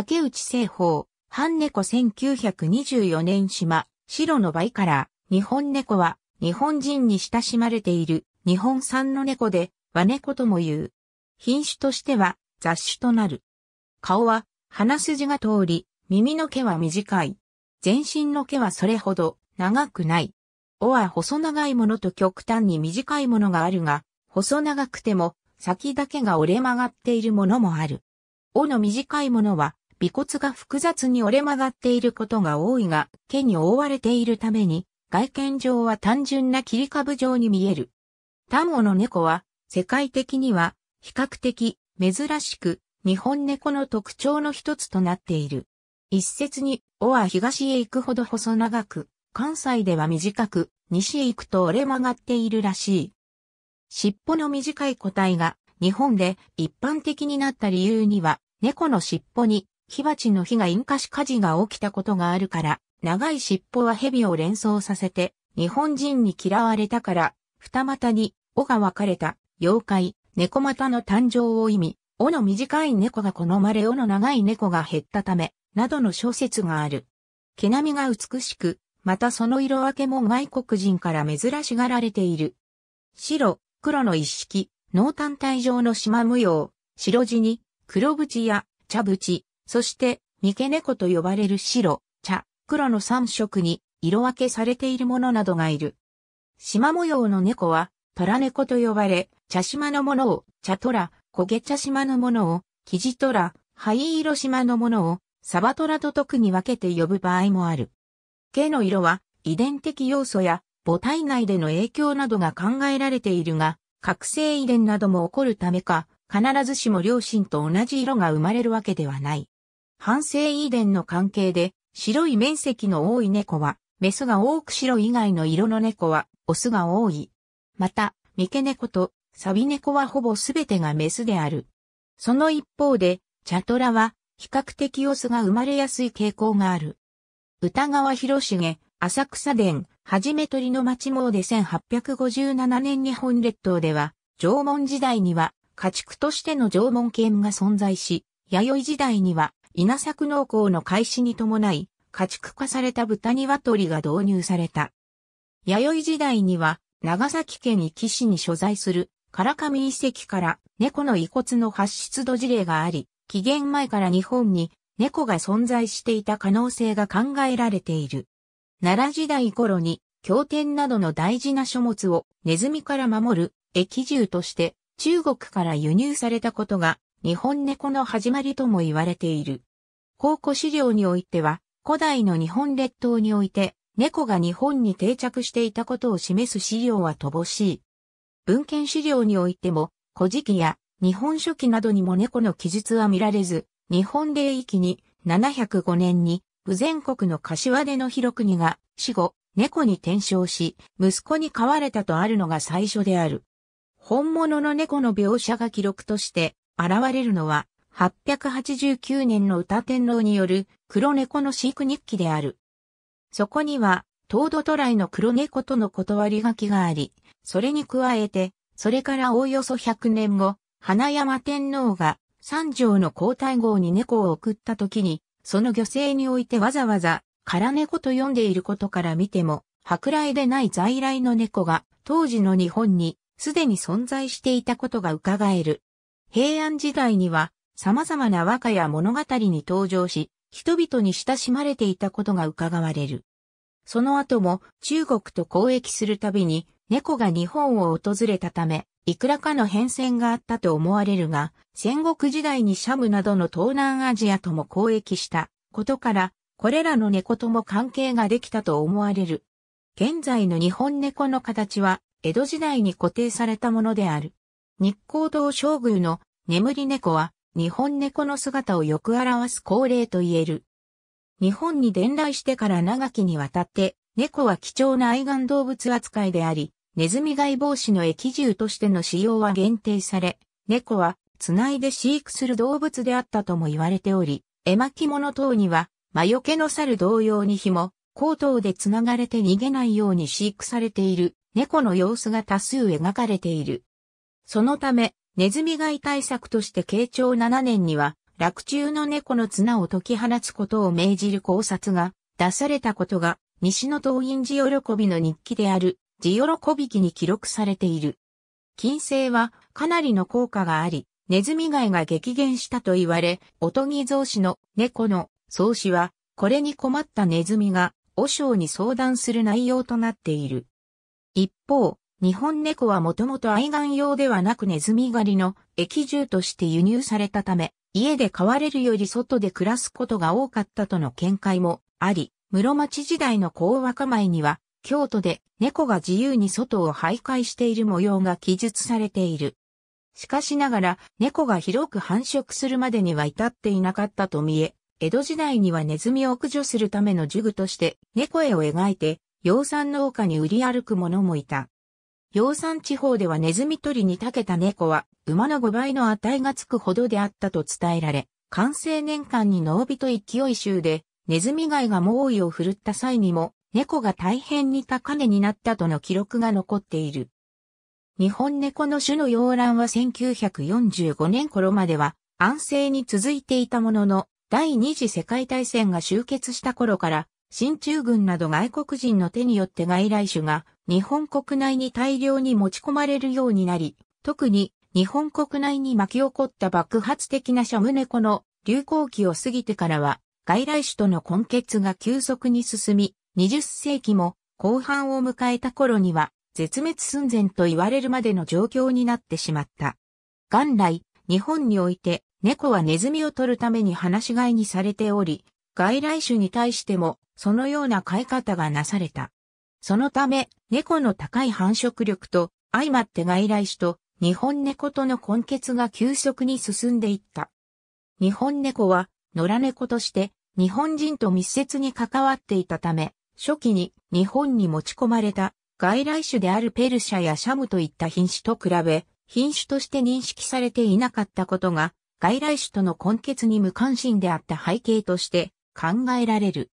竹内製法、半猫1924年島、白のバイカラー、日本猫は、日本人に親しまれている、日本産の猫で、和猫とも言う。品種としては、雑種となる。顔は、鼻筋が通り、耳の毛は短い。全身の毛はそれほど、長くない。尾は細長いものと極端に短いものがあるが、細長くても、先だけが折れ曲がっているものもある。尾の短いものは、尾骨が複雑に折れ曲がっていることが多いが、毛に覆われているために、外見上は単純な切り株状に見える。タモの猫は、世界的には、比較的、珍しく、日本猫の特徴の一つとなっている。一説に、尾は東へ行くほど細長く、関西では短く、西へ行くと折れ曲がっているらしい。尻尾の短い個体が、日本で一般的になった理由には、猫の尻尾に火鉢の火が引火し火事が起きたことがあるから、長い尻尾は蛇を連想させて、日本人に嫌われたから、二股に、尾が分かれた、妖怪、猫股の誕生を意味、尾の短い猫が好まれ尾の長い猫が減ったため、などの小説がある。毛並みが美しく、またその色分けも外国人から珍しがられている。白、黒の一式、濃淡帯状の縞模様、白地に、黒縁や茶縁、そして、三毛猫と呼ばれる白、茶、黒の3色に色分けされているものなどがいる。島模様の猫は、虎猫と呼ばれ、茶島のものを、茶トラ、焦げ茶島のものを、生地トラ、灰色島のものを、サバトラと特に分けて呼ぶ場合もある。毛の色は、遺伝的要素や、母体内での影響などが考えられているが、覚醒遺伝なども起こるためか、必ずしも両親と同じ色が生まれるわけではない。反省遺伝の関係で、白い面積の多い猫は、メスが多く白以外の色の猫は、オスが多い。また、三毛猫とサビ猫はほぼすべてがメスである。その一方で、チャトラは比較的オスが生まれやすい傾向がある。歌川広重、浅草殿、はじめ鳥の町詣で1857年日本列島では、縄文時代には家畜としての縄文犬が存在し、弥生時代には稲作農耕の開始に伴い、家畜化された豚鶏が導入された。弥生時代には、長崎県壱岐市に所在する、唐上遺跡から猫の遺骨の発出土事例があり、紀元前から日本に猫が存在していた可能性が考えられている。奈良時代頃に、経典などの大事な書物をネズミから守る液獣として中国から輸入されたことが日本猫の始まりとも言われている。考古資料においては、古代の日本列島において、猫が日本に定着していたことを示す資料は乏しい。文献資料においても、古事記や日本書紀などにも猫の記述は見られず、日本霊域に705年に、武全国の柏出の広国が死後、猫に転生し、息子に飼われたとあるのが最初である。本物の猫の描写が記録として現れるのは889年の歌天皇による黒猫の飼育日記である。そこには、東土都来の黒猫との断り書きがあり、それに加えて、それからおおよそ100年後、花山天皇が三条の皇太后に猫を送った時に、その漁政においてわざわざ、空猫と呼んでいることから見ても、舶来でない在来の猫が当時の日本にすでに存在していたことが伺える。平安時代には様々な和歌や物語に登場し、人々に親しまれていたことが伺われる。その後も中国と交易するたびに猫が日本を訪れたため、いくらかの変遷があったと思われるが、戦国時代にシャムなどの東南アジアとも交易したことから、これらの猫とも関係ができたと思われる。現在の日本猫の形は、江戸時代に固定されたものである。日光道将軍の眠り猫は、日本猫の姿をよく表す恒例と言える。日本に伝来してから長きにわたって、猫は貴重な愛玩動物扱いであり、ネズミ害防止の液獣としての使用は限定され、猫は、つないで飼育する動物であったとも言われており、絵巻物等には、魔除けの猿同様に紐、口頭でつながれて逃げないように飼育されている猫の様子が多数描かれている。そのため、ネズミ害対策として慶長7年には、落中の猫の綱を解き放つことを命じる考察が出されたことが、西の東院寺喜びの日記である、寺喜び記に記録されている。金星はかなりの効果があり、ネズミ害が激減したと言われ、おとぎ造紙の猫の創始は、これに困ったネズミが、和尚に相談する内容となっている。一方、日本猫はもともと愛玩用ではなくネズミ狩りの液獣として輸入されたため、家で飼われるより外で暮らすことが多かったとの見解もあり、室町時代の高若前には、京都で猫が自由に外を徘徊している模様が記述されている。しかしながら、猫が広く繁殖するまでには至っていなかったと見え、江戸時代にはネズミを駆除するための呪具として、猫絵を描いて、養蚕農家に売り歩く者もいた。養蚕地方ではネズミ取りに長けた猫は馬の5倍の値がつくほどであったと伝えられ、完成年間に濃尾と勢い集でネズミ貝が猛威を振るった際にも猫が大変に高値になったとの記録が残っている。日本猫の種の洋卵は1945年頃までは安静に続いていたものの、第二次世界大戦が終結した頃から新中軍など外国人の手によって外来種が日本国内に大量に持ち込まれるようになり、特に日本国内に巻き起こった爆発的なシャム猫の流行期を過ぎてからは、外来種との根結が急速に進み、20世紀も後半を迎えた頃には、絶滅寸前と言われるまでの状況になってしまった。元来、日本において、猫はネズミを取るために放し飼いにされており、外来種に対してもそのような飼い方がなされた。そのため、猫の高い繁殖力と、相まって外来種と、日本猫との根結が急速に進んでいった。日本猫は、野良猫として、日本人と密接に関わっていたため、初期に日本に持ち込まれた外来種であるペルシャやシャムといった品種と比べ、品種として認識されていなかったことが、外来種との根結に無関心であった背景として考えられる。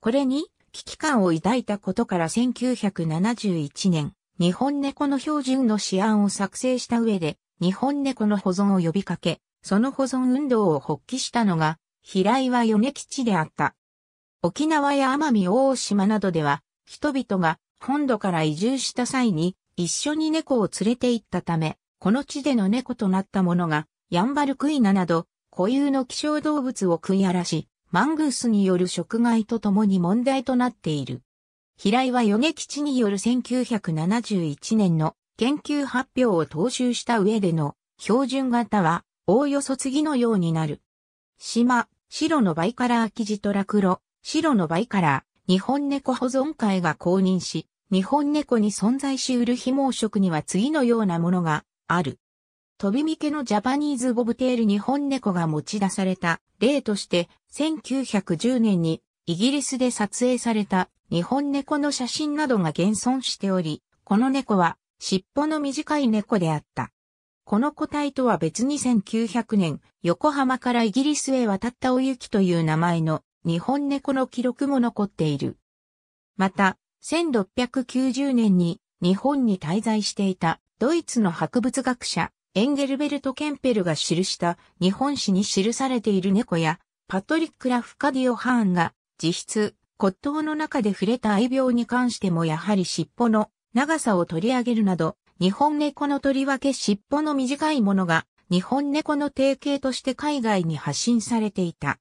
これに危機感を抱いたことから1971年、日本猫の標準の試案を作成した上で、日本猫の保存を呼びかけ、その保存運動を発起したのが、平岩米吉であった。沖縄や奄美大島などでは、人々が本土から移住した際に、一緒に猫を連れて行ったため、この地での猫となったものが、ヤンバルクイナなど、固有の希少動物を食い荒らし、マングースによる食害とともに問題となっている。平井は与劇地による1971年の研究発表を踏襲した上での標準型はおおよそ次のようになる。島、白のバイカラー生地とラクロ、白のバイカラー、日本猫保存会が公認し、日本猫に存在しうる非毛色には次のようなものがある。飛び見けのジャパニーズボブテール日本猫が持ち出された例として、1910年にイギリスで撮影された日本猫の写真などが現存しており、この猫は尻尾の短い猫であった。この個体とは別に1900年、横浜からイギリスへ渡ったおゆきという名前の日本猫の記録も残っている。また、1690年に日本に滞在していたドイツの博物学者エンゲルベルト・ケンペルが記した日本史に記されている猫や、パトリック・ラフカディオ・ハーンが、自筆、骨董の中で触れた愛病に関してもやはり尻尾の長さを取り上げるなど、日本猫のとりわけ尻尾の短いものが、日本猫の定型として海外に発信されていた。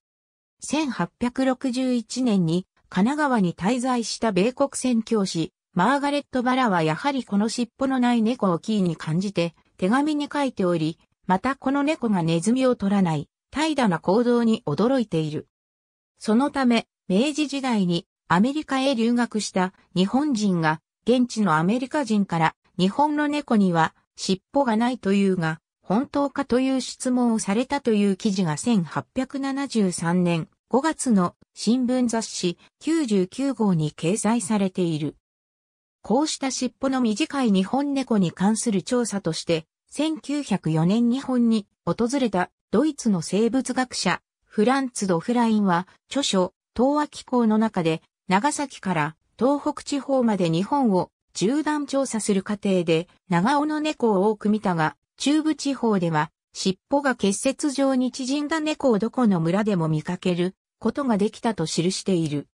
1861年に神奈川に滞在した米国宣教師、マーガレット・バラはやはりこの尻尾のない猫をキーに感じて、手紙に書いており、またこの猫がネズミを取らない、怠惰な行動に驚いている。そのため、明治時代にアメリカへ留学した日本人が、現地のアメリカ人から日本の猫には尻尾がないというが、本当かという質問をされたという記事が1873年5月の新聞雑誌99号に掲載されている。こうした尻尾の短い日本猫に関する調査として、1904年日本に訪れたドイツの生物学者、フランツ・ドフラインは、著書、東亜紀行の中で、長崎から東北地方まで日本を縦断調査する過程で、長尾の猫を多く見たが、中部地方では、尻尾が結節状に縮んだ猫をどこの村でも見かけることができたと記している。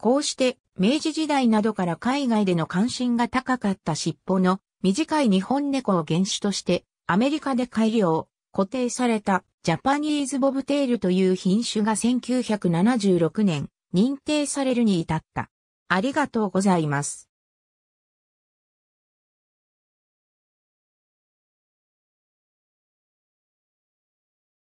こうして、明治時代などから海外での関心が高かった尻尾の短い日本猫を原種としてアメリカで改良、固定されたジャパニーズボブテールという品種が1976年認定されるに至った。ありがとうございます。